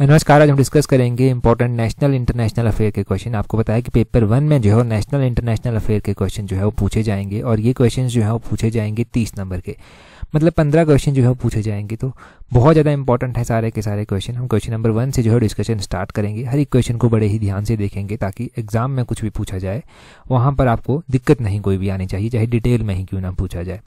नमस्कार आज हम डिस्कस करेंगे इंपॉर्टेंट नेशनल इंटरनेशनल अफेयर के क्वेश्चन आपको बताया कि पेपर वन में जो है नेशनल इंटरनेशनल अफेयर के क्वेश्चन जो है वो पूछे जाएंगे और ये क्वेश्चन जो है वो पूछे जाएंगे तीस नंबर के मतलब पंद्रह क्वेश्चन जो है वो पूछे जाएंगे तो बहुत ज़्यादा इंपॉर्टेंट है सारे के सारे क्वेश्चन हम क्वेश्चन नंबर वन से जो है डिस्कशन स्टार्ट करेंगे हर एक क्वेश्चन को बड़े ही ध्यान से देखेंगे ताकि एग्जाम में कुछ भी पूछा जाए वहाँ पर आपको दिक्कत नहीं कोई भी आनी चाहिए चाहे डिटेल में ही क्यों ना पूछा जाए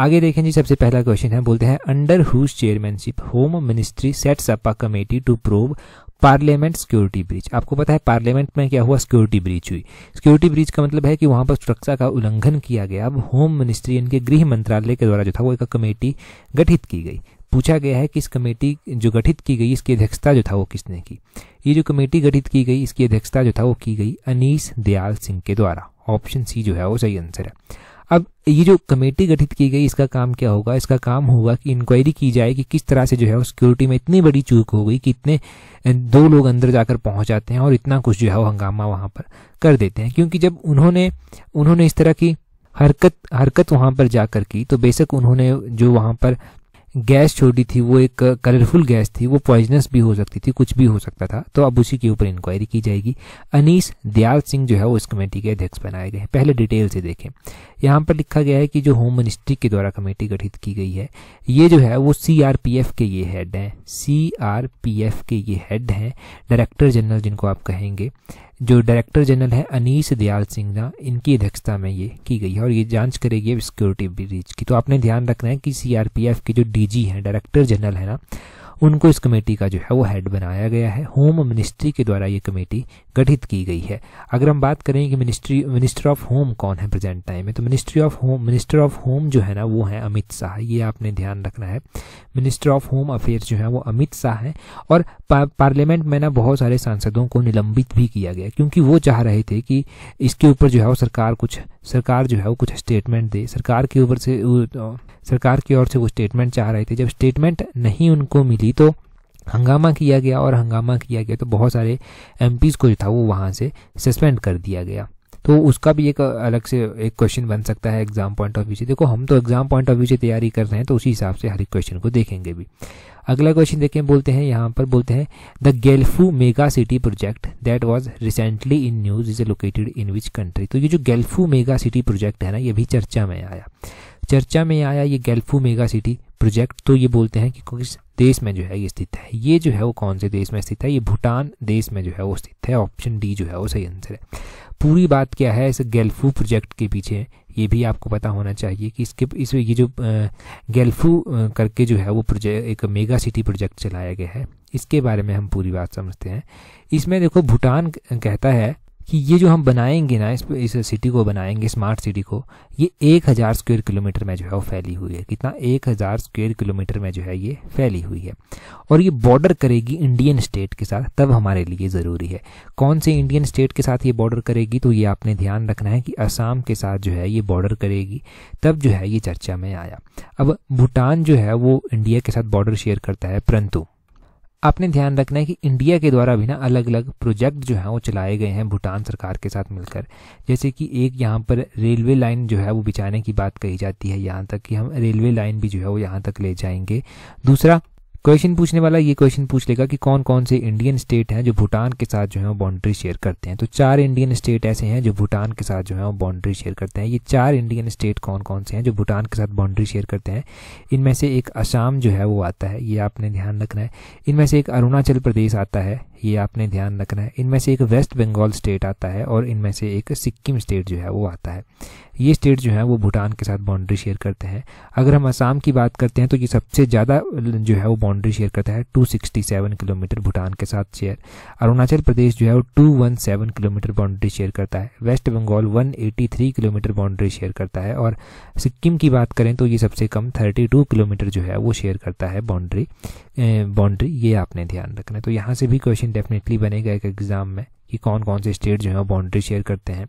आगे देखें जी सबसे पहला क्वेश्चन है बोलते हैं under whose chairmanship home ministry sets up a committee to probe parliament security breach आपको पता है पार्लियामेंट में क्या हुआ सिक्योरिटी ब्रिज हुई सिक्योरिटी ब्रिज का मतलब है कि वहां पर सुरक्षा का उल्लंघन किया गया अब होम मिनिस्ट्री इनके गृह मंत्रालय के द्वारा जो था वो एक कमेटी गठित की गई पूछा गया है कि इस कमेटी जो गठित की गई इसकी अध्यक्षता जो था वो किसने की ये जो कमेटी गठित की गई इसकी अध्यक्षता जो था वो की गई अनिश दयाल सिंह के द्वारा ऑप्शन सी जो है वो सही आंसर है अब ये जो कमेटी गठित की गई इसका काम क्या होगा इसका काम होगा कि इंक्वायरी की जाए कि किस तरह से जो है सिक्योरिटी में इतनी बड़ी चूक हो गई कि इतने दो लोग अंदर जाकर पहुंच जाते हैं और इतना कुछ जो है वो हंगामा वहां पर कर देते हैं क्योंकि जब उन्होंने उन्होंने इस तरह की हरकत हरकत वहां पर जाकर की तो बेशक उन्होंने जो वहां पर गैस छोड़ी थी वो एक कलरफुल गैस थी वो पॉइजनस भी हो सकती थी कुछ भी हो सकता था तो अब उसी के ऊपर इंक्वायरी की जाएगी अनीस दयाल सिंह जो है वो इस कमेटी के अध्यक्ष बनाए गए हैं पहले डिटेल से देखें यहाँ पर लिखा गया है कि जो होम मिनिस्ट्री के द्वारा कमेटी गठित की गई है ये जो है वो सी के ये हेड हैं सी के ये हेड हैं डायरेक्टर जनरल जिनको आप कहेंगे जो डायरेक्टर जनरल है अनीस दयाल सिंह ना इनकी अध्यक्षता में ये की गई है और ये जांच करेगी सिक्योरिटी ब्रिज की तो आपने ध्यान रखना है कि सीआरपीएफ के जो डीजी हैं डायरेक्टर जनरल है ना उनको इस कमेटी का जो है वो हेड बनाया गया है होम मिनिस्ट्री के द्वारा ये कमेटी गठित की गई है अगर हम बात करें कि मिनिस्ट्री मिनिस्टर ऑफ होम कौन है प्रेजेंट टाइम में तो ministry of home minister of home जो है ना वो है अमित शाह ये आपने ध्यान रखना है मिनिस्टर ऑफ होम अफेयर जो है वो अमित शाह है और पार्लियामेंट में ना बहुत सारे सांसदों को निलंबित भी किया गया क्योंकि वो चाह रहे थे कि इसके ऊपर जो है वो सरकार कुछ सरकार जो है वो कुछ स्टेटमेंट दे सरकार के ऊपर से सरकार की ओर से वो स्टेटमेंट चाह रहे थे जब स्टेटमेंट नहीं उनको मिली तो हंगामा किया गया और हंगामा किया गया तो बहुत सारे एम को जो था वो वहाँ से सस्पेंड कर दिया गया तो उसका भी एक अलग से एक क्वेश्चन बन सकता है एग्जाम पॉइंट ऑफ व्यू से देखो हम तो एग्जाम पॉइंट ऑफ व्यू से तैयारी कर रहे हैं तो उसी हिसाब से हर एक क्वेश्चन को देखेंगे भी अगला क्वेश्चन देखें बोलते हैं यहाँ पर बोलते हैं the Gelephu mega city project that was recently in news is located in which country तो ये जो गेल्फू मेगा सिटी प्रोजेक्ट है ना ये भी चर्चा में आया चर्चा में आया ये गेल्फू मेगा सिटी प्रोजेक्ट तो ये बोलते हैं कि किस देश में जो है ये स्थित है ये जो है वो कौन से देश में स्थित है ये भूटान देश में जो है वो स्थित है ऑप्शन डी जो है वो सही आंसर है पूरी बात क्या है इस गेल्फू प्रोजेक्ट के पीछे ये भी आपको पता होना चाहिए कि इसके इस ये जो गेल्फू करके जो है वो प्रोजेक्ट एक मेगा सिटी प्रोजेक्ट चलाया गया है इसके बारे में हम पूरी बात समझते हैं इसमें देखो भूटान कहता है कि ये जो हम बनाएंगे ना इस इस सिटी को बनाएंगे स्मार्ट सिटी को ये एक हज़ार स्क्वेयर किलोमीटर में जो है वो फैली हुई है कितना एक हज़ार स्क्वेयर किलोमीटर में जो है ये फैली हुई है और ये बॉर्डर करेगी इंडियन स्टेट के साथ तब हमारे लिए ज़रूरी है कौन से इंडियन स्टेट के साथ ये बॉर्डर करेगी तो ये आपने ध्यान रखना है कि असम के साथ जो है ये बॉर्डर करेगी तब जो है ये चर्चा में आया अब भूटान जो है वो इंडिया के साथ बॉर्डर शेयर करता है परंतु आपने ध्यान रखना है कि इंडिया के द्वारा भी ना अलग अलग प्रोजेक्ट जो है वो चलाए गए हैं भूटान सरकार के साथ मिलकर जैसे कि एक यहाँ पर रेलवे लाइन जो है वो बिछाने की बात कही जाती है यहाँ तक कि हम रेलवे लाइन भी जो है वो यहाँ तक ले जाएंगे दूसरा क्वेश्चन पूछने वाला ये क्वेश्चन पूछ लेगा कि कौन कौन से इंडियन स्टेट हैं जो भूटान के साथ जो है वो बाउंड्री शेयर करते हैं तो चार इंडियन स्टेट ऐसे हैं जो भूटान के साथ जो है वो बाउंड्री शेयर करते हैं ये चार इंडियन स्टेट कौन कौन से हैं जो भूटान के साथ बाउंड्री शेयर करते हैं इनमें से एक असम जो है वो आता है ये आपने ध्यान रखना है इनमें से एक अरुणाचल प्रदेश आता है ये आपने ध्यान रखना है इनमें से एक वेस्ट बंगाल स्टेट आता है और इनमें से एक सिक्किम स्टेट जो है वो आता है ये स्टेट जो है वो भूटान के साथ बाउंड्री शेयर करते हैं अगर हम आसाम की बात करते हैं तो ये सबसे ज़्यादा जो है वो बाउंड्री शेयर करता है 267 किलोमीटर भूटान के साथ शेयर अरुणाचल प्रदेश जो है वो 217 किलोमीटर बाउंड्री शेयर करता है West Bengal 183 kilometre boundary share करता है और सिक्किम की बात करें तो ये सबसे कम थर्टी किलोमीटर जो है वो शेयर करता है बाउंड्री बाउंड्री ये आपने ध्यान रखना है तो यहाँ से भी क्वेश्चन क्वेश्चन डेफिनेटली बनेगा एक एग्ज़ाम में कि कौन कौन से स्टेट जो है वो बाउंड्री शेयर करते हैं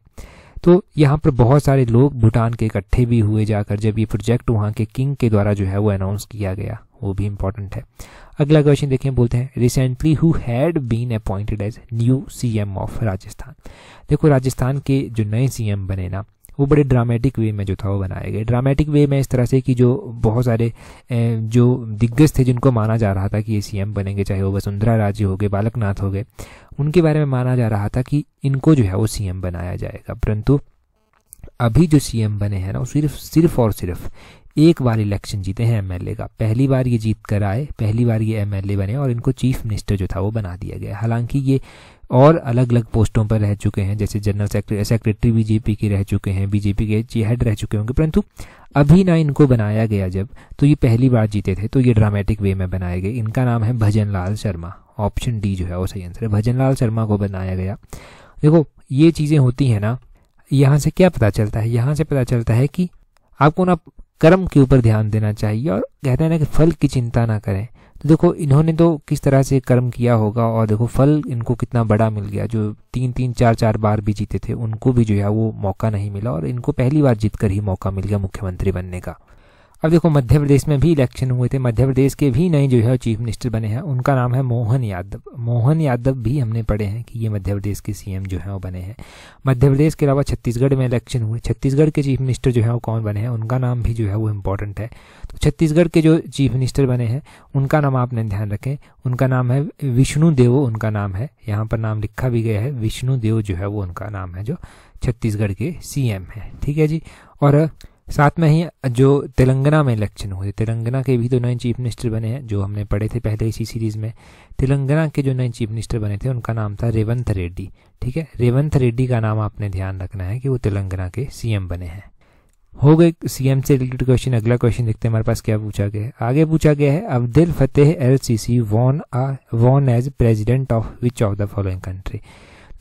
तो यहाँ पर बहुत सारे लोग भूटान के इकट्ठे भी हुए जाकर जब ये प्रोजेक्ट वहाँ के किंग के द्वारा जो है वो अनाउंस किया गया वो भी इम्पोर्टेंट है अगला क्वेश्चन देखें बोलते हैं recently who had been appointed as new CM of Rajasthan देखो राजस्थान के जो नए सीएम बने ना वो बड़े ड्रामेटिक वे में जो था वो बनाए गए ड्रामेटिक वे में इस तरह से कि जो बहुत सारे जो दिग्गज थे जिनको माना जा रहा था कि ये सीएम बनेंगे चाहे वो वसुंधरा राजे हो गए बालकनाथ हो गए उनके बारे में माना जा रहा था कि इनको जो है वो सीएम बनाया जाएगा परंतु अभी जो सीएम बने हैं ना वो सिर्फ सिर्फ और सिर्फ एक बार इलेक्शन जीते हैं एमएलए का पहली बार ये जीत कर आए पहली बार ये एमएलए बने और इनको चीफ मिनिस्टर जो था वो बना दिया गया हालांकि ये और अलग अलग पोस्टों पर रह चुके हैं जैसे जनरल सेक्रेटरी सेक्रेटरी बीजेपी के रह चुके हैं बीजेपी के जी हेड रह चुके होंगे परंतु अभी ना इनको बनाया गया जब तो ये पहली बार जीते थे तो ये ड्रामेटिक वे में बनाए गए इनका नाम है भजन लाल शर्मा ऑप्शन डी जो है वो सही आंसर है भजन लाल शर्मा को बनाया गया देखो ये चीज़ें होती हैं ना यहाँ से क्या पता चलता है यहाँ से पता चलता है कि आपको ना कर्म के ऊपर ध्यान देना चाहिए और कहते हैं ना कि फल की चिंता ना करें तो देखो इन्होंने तो किस तरह से कर्म किया होगा और देखो फल इनको कितना बड़ा मिल गया जो तीन तीन चार चार बार भी जीते थे उनको भी जो है वो मौका नहीं मिला और इनको पहली बार जीत ही मौका मिल गया मुख्यमंत्री बनने का अब देखो मध्य प्रदेश में भी इलेक्शन हुए थे मध्य प्रदेश के भी नए जो है चीफ मिनिस्टर बने हैं उनका नाम है मोहन यादव मोहन यादव भी हमने पढ़े हैं कि ये मध्य प्रदेश के सीएम जो है वो बने हैं मध्य प्रदेश के अलावा छत्तीसगढ़ में इलेक्शन हुए छत्तीसगढ़ के चीफ मिनिस्टर जो है वो कौन बने हैं उनका नाम भी जो है वो इम्पोर्टेंट है तो छत्तीसगढ़ के जो चीफ मिनिस्टर बने हैं उनका नाम आपने ध्यान रखें उनका नाम है विष्णु देव उनका नाम है यहाँ पर नाम लिखा भी गया है विष्णु देव जो है वो उनका नाम है जो छत्तीसगढ़ के सीएम है ठीक है जी और साथ में ही जो तेलंगाना में इलेक्शन हुए तेलंगाना के भी दो तो नए चीफ मिनिस्टर बने हैं जो हमने पढ़े थे पहले इसी सीरीज में तेलंगाना के जो नए चीफ मिनिस्टर बने थे उनका नाम था रेवंत रेड्डी ठीक है रेवंत रेड्डी का नाम आपने ध्यान रखना है कि वो तेलंगाना के सीएम बने हैं हो गए सीएम से रिलेटेड क्वेश्चन अगला क्वेश्चन देखते हैं हमारे पास क्या पूछा गया है आगे पूछा गया है Abdel Fattah El Sisi won won as president of which of the following country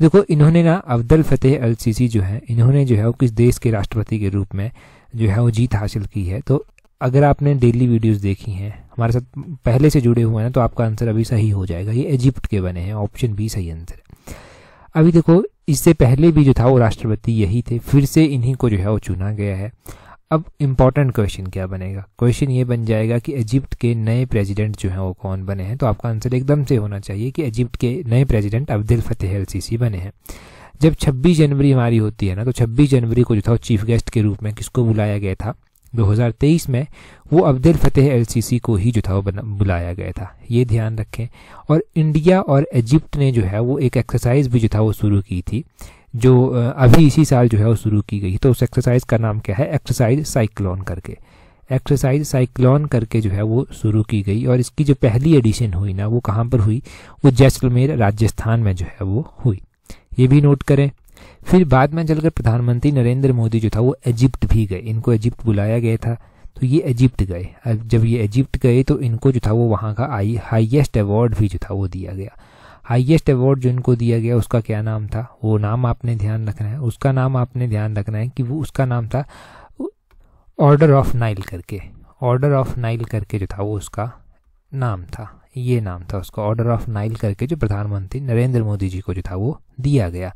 देखो इन्होंने ना अब्दुल फतेह एल सीसी जो है इन्होंने जो है वो किस देश के राष्ट्रपति के रूप में जो है वो जीत हासिल की है तो अगर आपने डेली वीडियोस देखी हैं हमारे साथ पहले से जुड़े हुए हैं तो आपका आंसर अभी सही हो जाएगा ये इजिप्ट के बने हैं ऑप्शन बी सही आंसर है अभी देखो इससे पहले भी जो था वो राष्ट्रपति यही थे फिर से इन्हीं को जो है वो चुना गया है अब इम्पॉर्टेंट क्वेश्चन क्या बनेगा क्वेश्चन ये बन जाएगा कि इजिप्ट के नए प्रेसिडेंट जो हैं वो कौन बने हैं तो आपका आंसर एकदम से होना चाहिए कि इजिप्ट के नए president Abdel Fattah El Sisi बने हैं जब 26 जनवरी हमारी होती है ना तो 26 जनवरी को जो था वो चीफ गेस्ट के रूप में किसको बुलाया गया था 2023 में वो अब्दुल फतेह एलसीसी को ही जो था वो बुलाया गया था ये ध्यान रखें और इंडिया और इजिप्ट ने जो है वो एक एक्सरसाइज भी जो था वो शुरू की थी जो अभी इसी साल जो है वो शुरू की गई तो उस एक्सरसाइज का नाम क्या है एक्सरसाइज साइक्लोन करके एक्सरसाइज साइक्लोन करके जो है वो शुरू की गई और इसकी जो पहली एडिशन हुई ना वो कहाँ पर हुई वो जैसलमेर राजस्थान में जो है वो हुई ये भी नोट करें फिर बाद में चलकर प्रधानमंत्री नरेंद्र मोदी जो था वो इजिप्ट भी गए इनको इजिप्ट बुलाया गया था तो ये इजिप्ट गए जब ये इजिप्ट गए तो इनको जो था वो वहाँ का आई हाइएस्ट अवार्ड भी जो था वो दिया गया हाइएस्ट अवार्ड जो इनको दिया गया उसका क्या नाम था वो नाम आपने ध्यान रखना है उसका नाम आपने ध्यान रखना है कि वो उसका नाम था ऑर्डर ऑफ नाइल करके ऑर्डर ऑफ नाइल करके जो था वो उसका नाम था ये नाम था उसका ऑर्डर ऑफ नाइल करके जो प्रधानमंत्री नरेंद्र मोदी जी को जो था वो दिया गया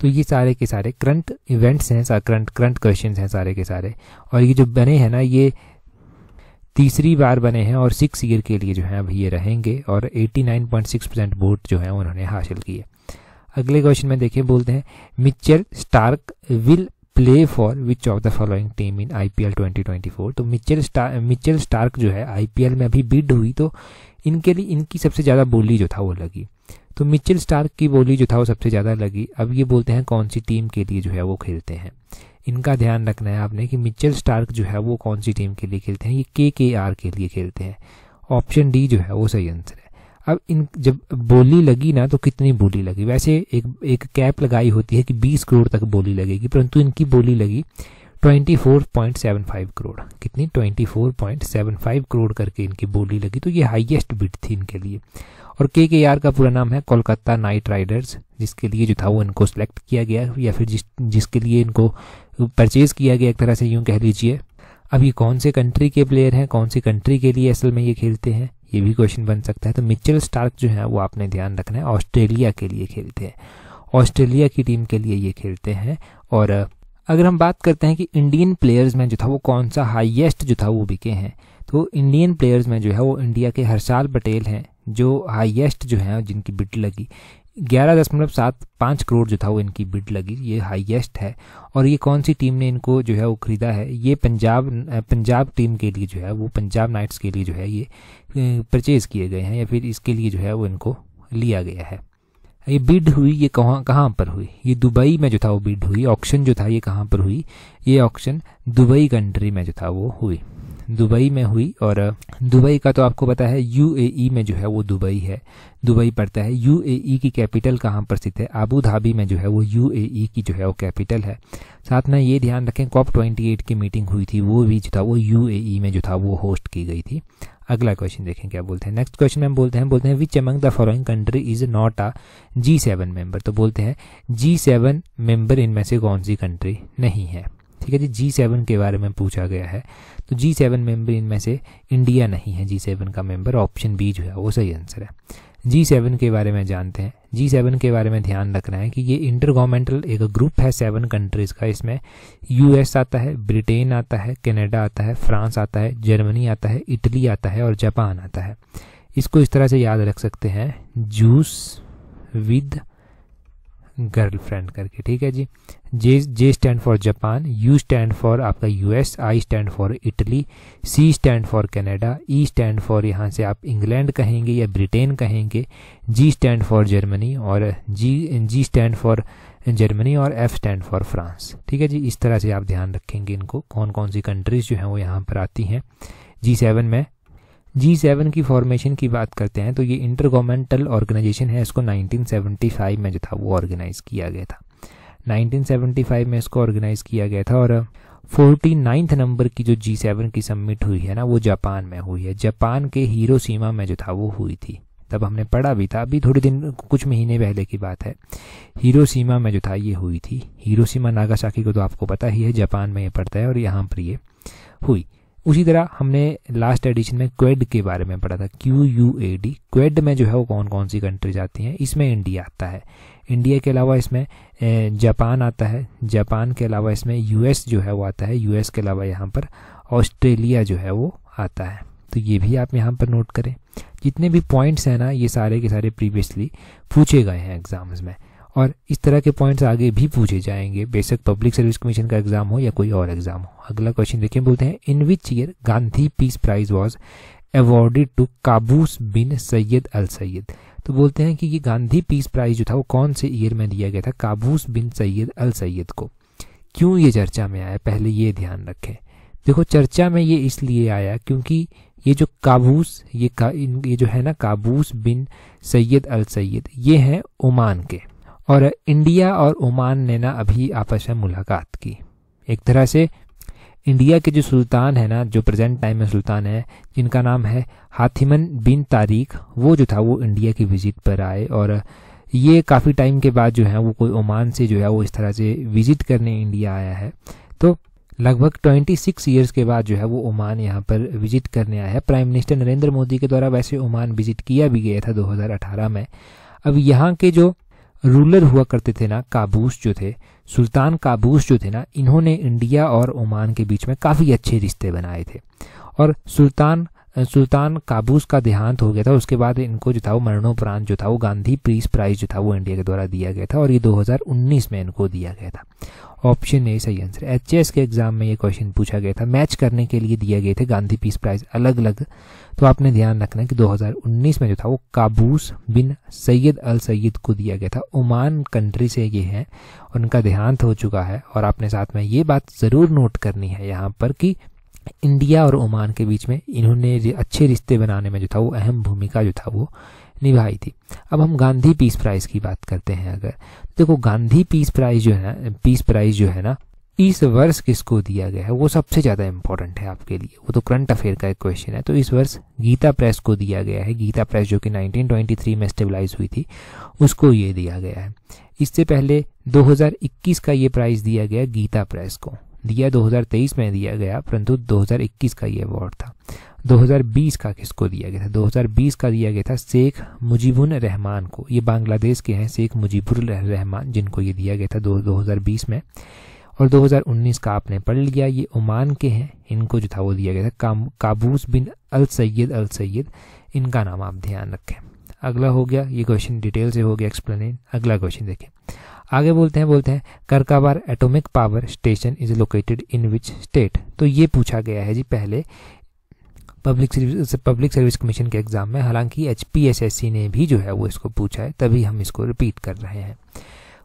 तो ये सारे के सारे करंट इवेंट्स हैं करंट करंट क्वेश्चन हैं सारे के सारे और ये जो बने हैं ना ये तीसरी बार बने हैं और सिक्स ईयर के लिए जो है अभी ये रहेंगे और 89.6 परसेंट वोट जो है उन्होंने हासिल किए अगले क्वेश्चन में देखिए बोलते हैं Mitchell Starc will play for which of the following team in IPL 2024 तो मिचेल स्टार मिचेल स्टार्क जो है आईपीएल में अभी बिड हुई तो इनके लिए इनकी सबसे ज़्यादा बोली जो था वो लगी तो मिचिल स्टार्क की बोली जो था वो सबसे ज़्यादा लगी अब ये बोलते हैं कौन सी टीम के लिए जो है वो खेलते हैं इनका ध्यान रखना है आपने कि मिचिल स्टार्क जो है वो कौन सी टीम के लिए खेलते हैं ये के के आर के लिए खेलते हैं ऑप्शन डी जो है वो सही आंसर है अब इन जब बोली लगी ना तो कितनी बोली लगी वैसे एक एक कैप लगाई होती है कि 20 करोड़ तक बोली लगेगी परंतु इनकी बोली लगी 24.75 करोड़ कितनी 24.75 करोड़ करके इनकी बोली लगी तो ये हाईएस्ट बिट थी इनके लिए और के के आर का पूरा नाम है कोलकाता नाइट राइडर्स जिसके लिए जो था वो इनको सिलेक्ट किया गया या फिर जिस जिसके लिए इनको परचेज किया गया एक तरह से यूं कह लीजिए अब ये कौन से कंट्री के प्लेयर हैं कौन सी कंट्री के लिए असल में ये खेलते हैं ये भी क्वेश्चन बन सकता है तो मिचल स्टार्क जो है वो आपने ध्यान रखना है ऑस्ट्रेलिया के लिए खेलते हैं ऑस्ट्रेलिया की टीम के लिए ये खेलते हैं और अगर हम बात करते हैं कि इंडियन प्लेयर्स में जो था वो कौन सा हाईएस्ट जो था वो बिके हैं तो इंडियन प्लेयर्स में जो है वो इंडिया के हर्षाल पटेल हैं जो हाईएस्ट जो हैं जिनकी बिट लगी ग्यारह दशमलव सात पाँच करोड़ जो था वो इनकी बिड लगी ये हाईएस्ट है और ये कौन सी टीम ने इनको जो है वो खरीदा है ये पंजाब पंजाब टीम के लिए जो है वो पंजाब नाइट्स के लिए जो है ये परचेज़ किए गए हैं या फिर इसके लिए जो है वो इनको लिया गया है ये बिड हुई ये कहाँ कहाँ पर हुई ये दुबई में जो था वो बिड हुई ऑक्शन जो था ये कहाँ पर हुई ये ऑक्शन दुबई कंट्री में जो था वो हुई दुबई में हुई और दुबई का तो आपको पता है यूएई e में जो है वो दुबई है दुबई पड़ता है यूएई e की कैपिटल कहाँ पर स्थित है आबू धाबी में जो है वो यूएई e की जो है वो कैपिटल है साथ में ये ध्यान रखें कॉप ट्वेंटी एट की मीटिंग हुई थी वो भी जो था वो यूएई में जो था वो होस्ट की गई थी अगला क्वेश्चन देखें क्या बोलते हैं नेक्स्ट क्वेश्चन में बोलते हैं बोलते हैं which among the following country is not a G seven member तो बोलते हैं जी सेवन मेंबर इनमें से कौन सी कंट्री नहीं है ठीक है जी जी सेवन के बारे में पूछा गया है तो जी सेवन मेंबर इनमें से इंडिया नहीं है जी सेवन का मेंबर ऑप्शन बी जो है वो सही आंसर है जी सेवन के बारे में जानते हैं जी सेवन के बारे में ध्यान रखना है कि ये इंटर गवर्नमेंटल एक ग्रुप है सेवन कंट्रीज़ का इसमें यूएस आता है ब्रिटेन आता है कनाडा आता है फ्रांस आता है जर्मनी आता है इटली आता है और जापान आता है इसको इस तरह से याद रख सकते हैं जूस विद गर्लफ्रेंड करके ठीक है G J J stand for Japan U stand for आपका US I stand for Italy C stand for Canada E stand for यहाँ से आप इंग्लैंड कहेंगे या ब्रिटेन कहेंगे जी स्टैंड फॉर जर्मनी और G G stand for Germany और F stand for France ठीक है जी इस तरह से आप ध्यान रखेंगे इनको कौन कौन सी कंट्रीज़ जो हैं वो यहाँ पर आती हैं जी सेवन में जी सेवन की फॉर्मेशन की बात करते हैं तो ये इंटर गवर्नमेंटल ऑर्गेनाइजेशन है इसको 1975 में जो था वो ऑर्गेनाइज किया गया था 1975 में इसको ऑर्गेनाइज किया गया था और फोर्टी नाइन्थ नंबर की जो जी सेवन की सबमिट हुई है ना वो जापान में हुई है जापान के हीरो सीमा में जो था वो हुई थी तब हमने पढ़ा भी था अभी थोड़े दिन कुछ महीने पहले की बात है हीरो में जो था ये हुई थी हीरो नागासाकी को तो आपको पता ही है जापान में ये पड़ता है और यहाँ पर ये हुई उसी तरह हमने लास्ट एडिशन में क्वेड के बारे में पढ़ा था Q U A D Quad में जो है वो कौन कौन सी कंट्रीज आती हैं इसमें इंडिया आता है इंडिया के अलावा इसमें जापान आता है जापान के अलावा इसमें यूएस जो है वो आता है यूएस के अलावा यहाँ पर ऑस्ट्रेलिया जो है वो आता है तो ये भी आप यहाँ पर नोट करें जितने भी पॉइंट्स हैं ना ये सारे के सारे प्रीवियसली पूछे गए हैं एग्जाम्स में और इस तरह के पॉइंट्स आगे भी पूछे जाएंगे बेशक पब्लिक सर्विस कमीशन का एग्जाम हो या कोई और एग्जाम हो अगला क्वेश्चन देखिए बोलते हैं in which year Gandhi peace prize was awarded to Qaboos bin Said al Said तो बोलते हैं कि ये गांधी पीस प्राइज जो था वो कौन से ईयर में दिया गया था Qaboos bin Said al Said को क्यों ये चर्चा में आया पहले ये ध्यान रखें देखो चर्चा में ये इसलिए आया क्योंकि ये जो काबूस ये का, ये जो है ना Qaboos bin Said al Said ये हैं ओमान के और इंडिया और ओमान ने ना अभी आपस में मुलाकात की एक तरह से इंडिया के जो सुल्तान है ना जो प्रेजेंट टाइम में सुल्तान है जिनका नाम है हाथिमन बिन तारीख वो जो था वो इंडिया की विजिट पर आए और ये काफ़ी टाइम के बाद जो है वो कोई ओमान से जो है वो इस तरह से विजिट करने इंडिया आया है तो लगभग 26 ईयर्स के बाद जो है वो ओमान यहाँ पर विजिट करने आया है प्राइम मिनिस्टर नरेंद्र मोदी के द्वारा वैसे ओमान विजिट किया भी गया था 2018 में अब यहाँ के जो रूलर हुआ करते थे ना काबूस जो थे सुल्तान काबूस जो थे ना इन्होंने इंडिया और ओमान के बीच में काफ़ी अच्छे रिश्ते बनाए थे और सुल्तान सुल्तान काबूस का देहांत हो गया था उसके बाद इनको जो था वो मरणोपरांत जो था वो गांधी पीस प्राइज जो था वो इंडिया के द्वारा दिया गया था और ये 2019 में इनको दिया गया था ऑप्शन ए सही आंसर एच के एग्जाम में ये क्वेश्चन पूछा गया था मैच करने के लिए दिए गए थे गांधी पीस प्राइज अलग अलग तो आपने ध्यान रखना कि 2019 में जो था वो Qaboos bin Said al Said को दिया गया था ओमान कंट्री से ये हैं उनका देहांत हो चुका है और आपने साथ में ये बात ज़रूर नोट करनी है यहाँ पर कि इंडिया और ओमान के बीच में इन्होंने अच्छे रिश्ते बनाने में जो था वो अहम भूमिका जो था वो निभाई थी अब हम गांधी पीस प्राइज की बात करते हैं अगर देखो गांधी पीस प्राइज जो है ना पीस प्राइज जो है ना इस वर्ष किसको दिया गया है वो सबसे ज्यादा इम्पोर्टेंट है आपके लिए वो तो करंट अफेयर का एक क्वेश्चन है तो इस वर्ष गीता प्रेस को दिया गया है गीता प्रेस जो कि 1923 में स्टेबलाइज हुई थी उसको ये दिया गया है इससे पहले 2021 का ये प्राइज दिया गया गीता प्रेस को दिया 2023 में दिया गया परंतु 2021 का ये अवार्ड था 2020 का किसको दिया गया था 2020 का दिया गया था शेख मुजीबुर रहमान को ये बांग्लादेश के हैं शेख मुजीबुर रहमान जिनको ये दिया गया था दो 2020 में और 2019 का आपने पढ़ लिया ये ओमान के हैं इनको जो था वो दिया गया था Qaboos bin al Said al Said इनका नाम आप ध्यान रखें अगला हो गया ये क्वेश्चन डिटेल से हो गया एक्सप्लेन अगला क्वेश्चन देखें आगे बोलते हैं बोलते हैं Kakrapar atomic power station is located in which state तो ये पूछा गया है जी पहले public service public service commission के एग्जाम में हालांकि एच ने भी जो है वो इसको पूछा है तभी हम इसको रिपीट कर रहे हैं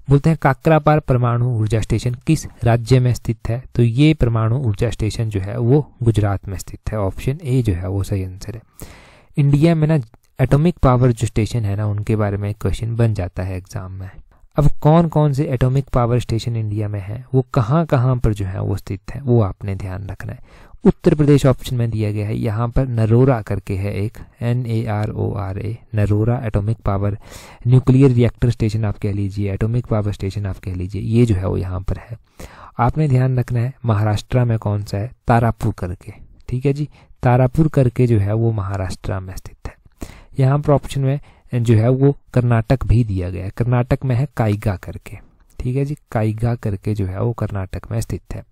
बोलते हैं काकरापार परमाणु ऊर्जा स्टेशन किस राज्य में स्थित है तो ये परमाणु ऊर्जा स्टेशन जो है वो गुजरात में स्थित है ऑप्शन ए जो है वो सही आंसर है इंडिया में ना एटॉमिक पावर जो स्टेशन है ना उनके बारे में क्वेश्चन बन जाता है एग्जाम में अब कौन कौन से एटॉमिक पावर स्टेशन इंडिया में है वो कहाँ कहाँ पर जो है वो स्थित है वो आपने ध्यान रखना है उत्तर प्रदेश ऑप्शन में दिया गया है यहाँ पर नरोरा करके है एक N A R O R A Narora atomic power nuclear reactor station आप कह लीजिए एटॉमिक पावर स्टेशन आप कह लीजिए ये जो है वो यहाँ पर है आपने ध्यान रखना है महाराष्ट्र में कौन सा है तारापुर करके ठीक है जी तारापुर करके जो है वो महाराष्ट्र में स्थित है यहाँ पर ऑप्शन में जो है वो कर्नाटक भी दिया गया है कर्नाटक में है काइगा करके ठीक है जी काइगा करके जो है वो कर्नाटक में स्थित है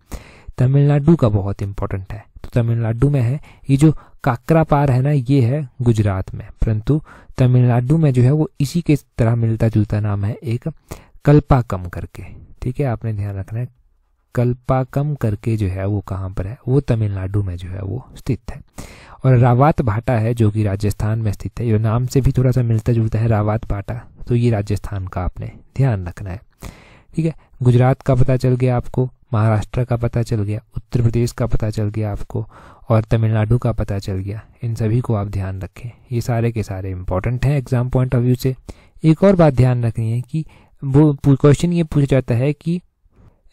तमिलनाडु का बहुत इंपॉर्टेंट है तो तमिलनाडु में है ये जो काकरापार है ना ये है गुजरात में परंतु तमिलनाडु में जो है वो इसी के तरह मिलता जुलता नाम है एक कल्पाकम करके ठीक है आपने ध्यान रखना है कल्पाकम करके जो है वो कहाँ पर है वो तमिलनाडु में जो है वो स्थित है और रावात भाटा है जो कि राजस्थान में स्थित है ये नाम से भी थोड़ा सा मिलता जुलता है रावात भाटा तो ये राजस्थान का आपने ध्यान रखना है ठीक है गुजरात का पता चल गया आपको महाराष्ट्र का पता चल गया उत्तर प्रदेश का पता चल गया आपको और तमिलनाडु का पता चल गया इन सभी को आप ध्यान रखें ये सारे के सारे इंपॉर्टेंट हैं एग्जाम पॉइंट ऑफ व्यू से एक और बात ध्यान रखनी है कि वो क्वेश्चन ये पूछा जाता है कि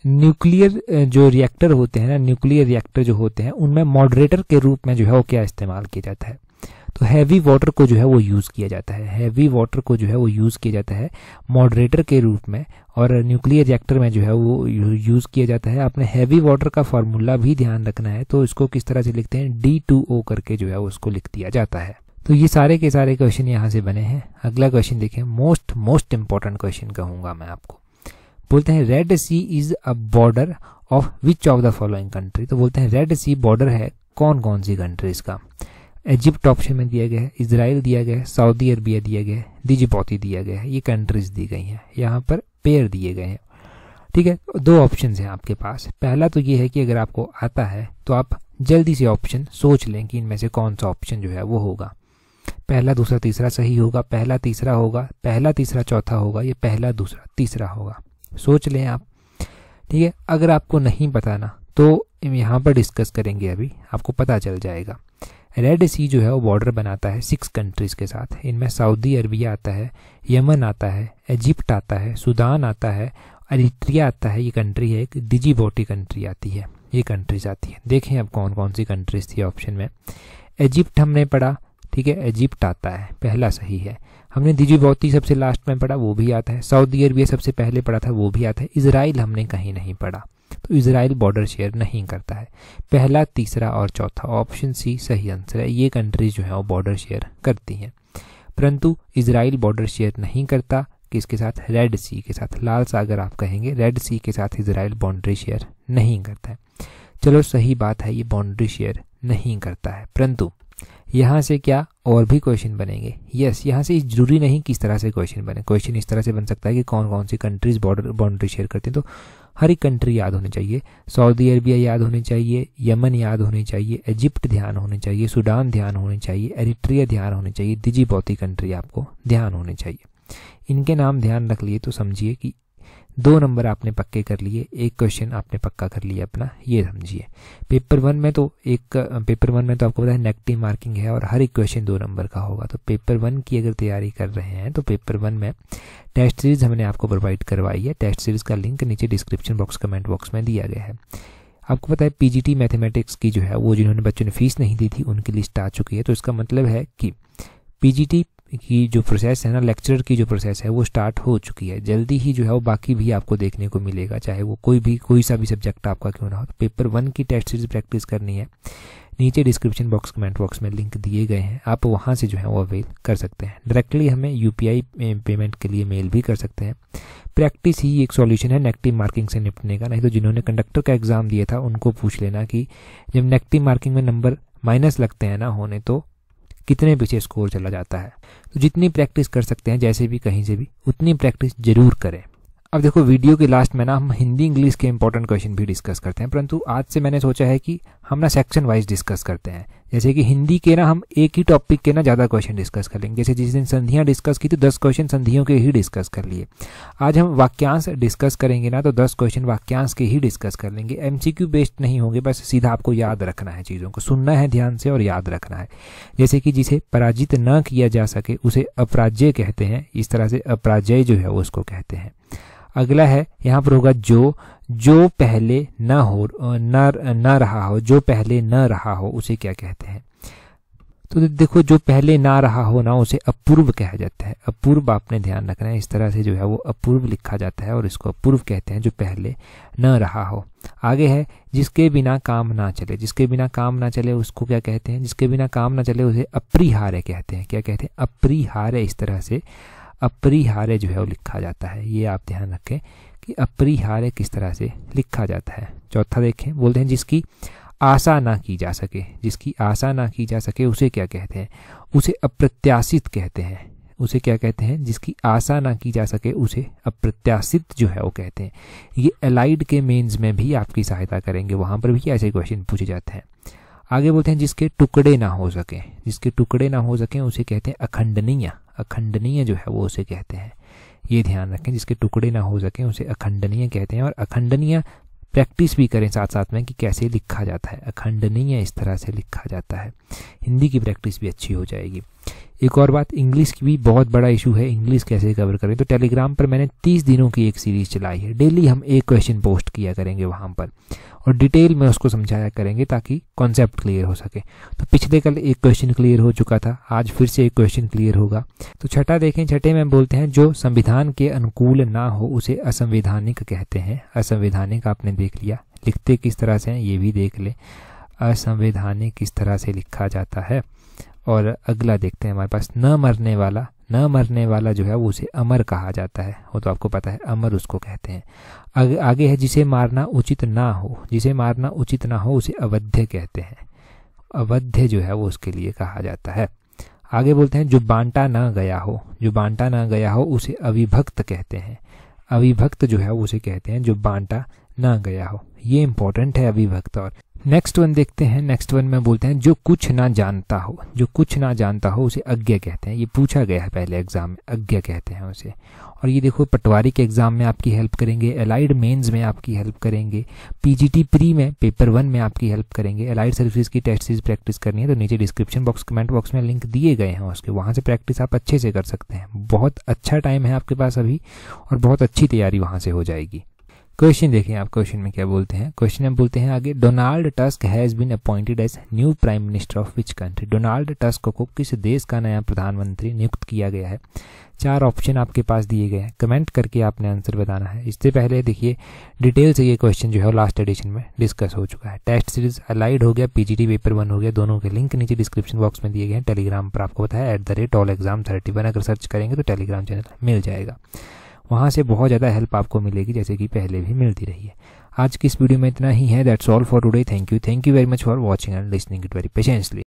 न्यूक्लियर जो रिएक्टर होते हैं ना न्यूक्लियर रिएक्टर जो होते हैं उनमें मॉडरेटर के रूप में जो है वो क्या इस्तेमाल किया जाता है तो हैवी वाटर को जो है वो यूज़ किया जाता है हैवी वाटर को जो है वो यूज़ किया जाता है मॉडरेटर के रूप में और न्यूक्लियर रिएक्टर में जो है वो यूज़ किया जाता है आपने हैवी वाटर का फॉर्मूला भी ध्यान रखना है तो इसको किस तरह से लिखते हैं डी टू ओ करके जो है उसको लिख दिया जाता है तो ये सारे के सारे क्वेश्चन यहाँ से बने हैं अगला क्वेश्चन देखें मोस्ट मोस्ट इंपॉर्टेंट क्वेश्चन कहूंगा मैं आपको बोलते हैं Red Sea is a border of which of the following country तो बोलते हैं रेड सी बॉर्डर है कौन कौन सी कंट्रीज का इजिप्ट ऑप्शन में दिया गया है इसराइल दिया गया है सऊदी अरबिया दिया गया है दिजिपोती दिया गया है ये कंट्रीज दी गई हैं यहाँ पर पेयर दिए गए हैं ठीक है दो ऑप्शन हैं आपके पास पहला तो ये है कि अगर आपको आता है तो आप जल्दी से ऑप्शन सोच लें कि इनमें से कौन सा ऑप्शन जो है वो होगा पहला दूसरा तीसरा सही होगा पहला तीसरा होगा पहला तीसरा चौथा होगा या पहला दूसरा तीसरा होगा सोच लें आप ठीक है अगर आपको नहीं पता ना तो यहाँ पर डिस्कस करेंगे अभी आपको पता चल जाएगा रेड सी जो है वो बॉर्डर बनाता है सिक्स कंट्रीज़ के साथ इनमें सऊदी अरबिया आता है यमन आता है इजिप्ट आता है सूडान आता है अरिट्रिया आता है ये कंट्री है एक डिजीबोटी कंट्री आती है ये कंट्रीज आती है देखें अब कौन कौन सी कंट्रीज थी ऑप्शन में इजिप्ट हमने पढ़ा ठीक है इजिप्ट आता है पहला सही है हमने दीजी बौती सबसे लास्ट में पढ़ा वो भी आता है सऊदी अरबिया सबसे पहले पढ़ा था वो भी आता है इसराइल हमने कहीं नहीं पढ़ा तो इसराइल बॉर्डर शेयर नहीं करता है पहला तीसरा और चौथा ऑप्शन सी सही आंसर है ये कंट्रीज जो है वो बॉर्डर शेयर करती हैं परंतु इसराइल बॉर्डर शेयर नहीं करता किसके साथ रेड सी के साथ लाल सागर आप कहेंगे रेड सी के साथ इसराइल बाउंड्री शेयर नहीं करता है चलो सही बात है ये बाउंड्री शेयर नहीं करता है परंतु यहाँ से क्या और भी क्वेश्चन बनेंगे यस यहाँ से जरूरी नहीं किस तरह से क्वेश्चन बने क्वेश्चन इस तरह से बन सकता है कि कौन कौन सी कंट्रीज बॉर्डर बाउंड्री शेयर करते हैं तो हर एक कंट्री याद होनी चाहिए सऊदी अरबिया याद होनी चाहिए यमन याद होनी चाहिए इजिप्ट ध्यान होनी चाहिए सूडान ध्यान होनी चाहिए एरिट्रिया ध्यान होनी चाहिए दिजी बौती कंट्री आपको ध्यान होनी चाहिए इनके नाम ध्यान रख लिए तो समझिए कि दो नंबर आपने पक्के कर लिए एक क्वेश्चन आपने पक्का कर लिया अपना ये समझिए पेपर वन में तो एक पेपर वन में तो आपको पता है नेगेटिव मार्किंग है और हर एक क्वेश्चन दो नंबर का होगा तो पेपर वन की अगर तैयारी कर रहे हैं तो पेपर वन में टेस्ट सीरीज हमने आपको प्रोवाइड करवाई है टेस्ट सीरीज का लिंक नीचे डिस्क्रिप्शन बॉक्स कमेंट बॉक्स में दिया गया है आपको पता है पीजीटी मैथमेटिक्स की जो है वो जिन्होंने बच्चों ने फीस नहीं दी थी उनकी लिस्ट आ चुकी है तो इसका मतलब है कि पीजीटी की जो प्रोसेस है ना लेक्चरर की जो प्रोसेस है वो स्टार्ट हो चुकी है जल्दी ही जो है वो बाकी भी आपको देखने को मिलेगा चाहे वो कोई भी कोई सा भी सब्जेक्ट आपका क्यों ना हो पेपर वन की टेस्ट सीरीज प्रैक्टिस करनी है नीचे डिस्क्रिप्शन बॉक्स कमेंट बॉक्स में लिंक दिए गए हैं आप वहाँ से जो है वो अवेल कर सकते हैं डायरेक्टली हमें यू पेमेंट eh, के लिए मेल भी कर सकते हैं प्रैक्टिस ही एक सॉल्यूशन है नेगेटिव मार्किंग से निपटने का नहीं तो जिन्होंने कंडक्टर का एग्जाम दिया था उनको पूछ लेना कि जब नेगेटिव मार्किंग में नंबर माइनस लगते हैं ना होने तो कितने पीछे स्कोर चला जाता है तो जितनी प्रैक्टिस कर सकते हैं जैसे भी कहीं से भी उतनी प्रैक्टिस जरूर करें अब देखो वीडियो के लास्ट में ना हम हिंदी इंग्लिश के इंपॉर्टेंट क्वेश्चन भी डिस्कस करते हैं परंतु आज से मैंने सोचा है कि हम ना सेक्शन वाइज डिस्कस करते हैं जैसे कि हिंदी के ना हम एक ही टॉपिक के ना ज़्यादा क्वेश्चन डिस्कस कर लेंगे जैसे जिस दिन संधियाँ डिस्कस की तो दस क्वेश्चन संधियों के ही डिस्कस कर लिए आज हम वाक्यांश डिस्कस करेंगे ना तो दस क्वेश्चन वाक्यांश के ही डिस्कस कर लेंगे एम बेस्ड नहीं होंगे बस सीधा आपको याद रखना है चीज़ों को सुनना है ध्यान से और याद रखना है जैसे कि जिसे पराजित न किया जा सके उसे अपराजय कहते हैं इस तरह से अपराजय जो है उसको कहते हैं अगला है यहाँ पर होगा जो जो पहले न हो न ना रहा हो जो पहले न रहा हो उसे क्या कहते हैं तो देखो जो पहले ना रहा हो ना उसे अपूर्व कहा जाता है अपूर्व आपने ध्यान रखना है इस तरह से जो है वो अपूर्व लिखा जाता है और इसको अपूर्व कहते हैं जो पहले न रहा हो आगे है जिसके बिना काम ना चले जिसके बिना काम ना चले उसको क्या कहते हैं जिसके बिना काम ना चले उसे अपरिहार्य कहते हैं क्या कहते हैं अपरिहार्य इस तरह से अपरिहार्य जो है वो लिखा जाता है ये आप ध्यान रखें कि अपरिहार्य किस तरह से लिखा जाता है चौथा देखें बोलते हैं जिसकी आशा ना की जा सके जिसकी आशा ना की जा सके उसे क्या कहते हैं उसे अप्रत्याशित कहते हैं उसे क्या कहते हैं जिसकी आशा ना की जा सके उसे अप्रत्याशित जो है वो कहते हैं ये अलाइड के मेंस में भी आपकी सहायता करेंगे वहाँ पर भी ऐसे क्वेश्चन पूछे जाते हैं आगे बोलते हैं जिसके टुकड़े ना हो सकें जिसके टुकड़े ना हो सकें उसे कहते हैं अखंडनीय अखंडनीय जो है वो उसे कहते हैं ये ध्यान रखें जिसके टुकड़े ना हो सकें उसे अखंडनीय कहते हैं और अखंडनीय प्रैक्टिस भी करें साथ साथ में कि कैसे लिखा जाता है अखंडनीय इस तरह से लिखा जाता है हिंदी की प्रैक्टिस भी अच्छी हो जाएगी एक और बात इंग्लिश की भी बहुत बड़ा इशू है इंग्लिश कैसे कवर करें तो टेलीग्राम पर मैंने तीस दिनों की एक सीरीज चलाई है डेली हम एक क्वेश्चन पोस्ट किया करेंगे वहाँ पर और डिटेल में उसको समझाया करेंगे ताकि कॉन्सेप्ट क्लियर हो सके तो पिछले कल एक क्वेश्चन क्लियर हो चुका था आज फिर से एक क्वेश्चन क्लियर होगा तो छठा देखें छठे में बोलते हैं जो संविधान के अनुकूल ना हो उसे असंवैधानिक कहते हैं असंवैधानिक आपने देख लिया लिखते किस तरह से हैं ये भी देख लें असंवैधानिक किस तरह से लिखा जाता है और अगला देखते हैं हमारे पास न मरने वाला न मरने वाला जो है वो उसे अमर कहा जाता है वो तो आपको पता है अमर उसको कहते हैं आगे, आगे है जिसे मारना उचित ना हो जिसे मारना उचित ना हो उसे अवध्य कहते हैं अवध्य जो है वो उसके लिए कहा जाता है आगे बोलते हैं जो बांटा ना गया हो जो बांटा ना गया हो उसे अविभक्त कहते हैं अविभक्त जो है उसे कहते हैं जो बांटा ना गया हो ये इंपॉर्टेंट है अविभक्त और नेक्स्ट वन देखते हैं नेक्स्ट वन में बोलते हैं जो कुछ ना जानता हो जो कुछ ना जानता हो उसे अज्ञा कहते हैं ये पूछा गया है पहले एग्जाम में अज्ञा कहते हैं उसे और ये देखो पटवारी के एग्जाम में आपकी हेल्प करेंगे एलाइड मेंस में आपकी हेल्प करेंगे पीजीटी प्री में पेपर वन में आपकी हेल्प करेंगे एलाइड सर्विस की टेस्ट सीरीज प्रैक्टिस करनी है तो नीचे डिस्क्रिप्शन बॉक्स कमेंट बॉक्स में लिंक दिए गए हैं उसके वहाँ से प्रैक्टिस आप अच्छे से कर सकते हैं बहुत अच्छा टाइम है आपके पास अभी और बहुत अच्छी तैयारी वहाँ से हो जाएगी क्वेश्चन देखें आप क्वेश्चन में क्या बोलते हैं क्वेश्चन हम बोलते हैं आगे Donald Tusk has been appointed as new prime minister of which country Donald Tusk को किस देश का नया प्रधानमंत्री नियुक्त किया गया है चार ऑप्शन आपके पास दिए गए हैं कमेंट करके आपने आंसर बताना है इससे पहले देखिए डिटेल से ये क्वेश्चन जो है लास्ट एडिशन में डिस्कस हो चुका है टेस्ट सीरीज अलाइड हो गया पीजीटी पेपर वन हो गया दोनों के लिंक नीचे डिस्क्रिप्शन बॉक्स में दिए गए हैं टेलीग्राम पर आपको बताया at the rate all exam thirty one अगर सर्च करेंगे तो टेलीग्राम चैनल मिल जाएगा वहाँ से बहुत ज़्यादा हेल्प आपको मिलेगी जैसे कि पहले भी मिलती रही है आज की इस वीडियो में इतना ही है that's all for today thank you thank you very much for watching and listening it very patiently